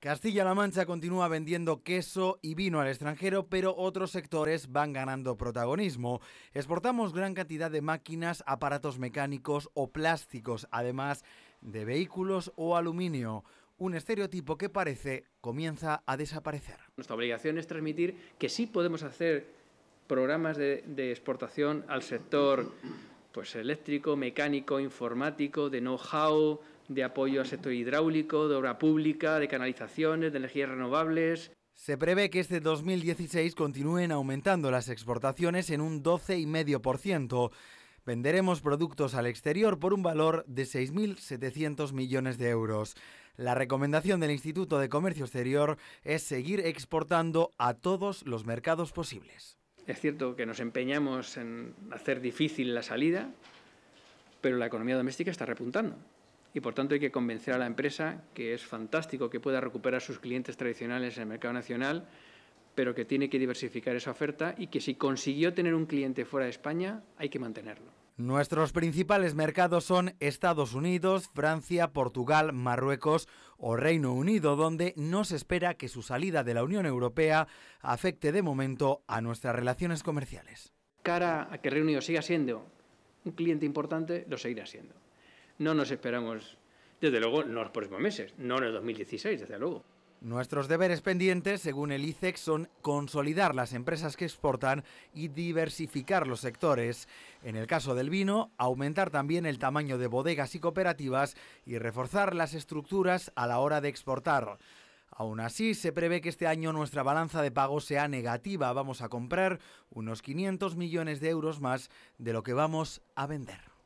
Castilla-La Mancha continúa vendiendo queso y vino al extranjero, pero otros sectores van ganando protagonismo. Exportamos gran cantidad de máquinas, aparatos mecánicos o plásticos, además de vehículos o aluminio. Un estereotipo que parece comienza a desaparecer. Nuestra obligación es transmitir que sí podemos hacer programas de, exportación al sector pues, eléctrico, mecánico, informático, de know-how, de apoyo al sector hidráulico, de obra pública, de canalizaciones, de energías renovables. Se prevé que este 2016 continúen aumentando las exportaciones en un 12,5%. Venderemos productos al exterior por un valor de 6.700 millones de euros. La recomendación del Instituto de Comercio Exterior es seguir exportando a todos los mercados posibles. Es cierto que nos empeñamos en hacer difícil la salida, pero la economía doméstica está repuntando y, por tanto, hay que convencer a la empresa que es fantástico que pueda recuperar sus clientes tradicionales en el mercado nacional, pero que tiene que diversificar esa oferta y que si consiguió tener un cliente fuera de España, hay que mantenerlo. Nuestros principales mercados son Estados Unidos, Francia, Portugal, Marruecos o Reino Unido, donde no se espera que su salida de la Unión Europea afecte de momento a nuestras relaciones comerciales. Cara a que Reino Unido siga siendo un cliente importante, lo seguirá siendo. No nos esperamos, desde luego, no los próximos meses, no en el 2016, desde luego. Nuestros deberes pendientes, según el ICEX, son consolidar las empresas que exportan y diversificar los sectores. En el caso del vino, aumentar también el tamaño de bodegas y cooperativas y reforzar las estructuras a la hora de exportar. Aún así, se prevé que este año nuestra balanza de pago sea negativa. Vamos a comprar unos 500 millones de euros más de lo que vamos a vender.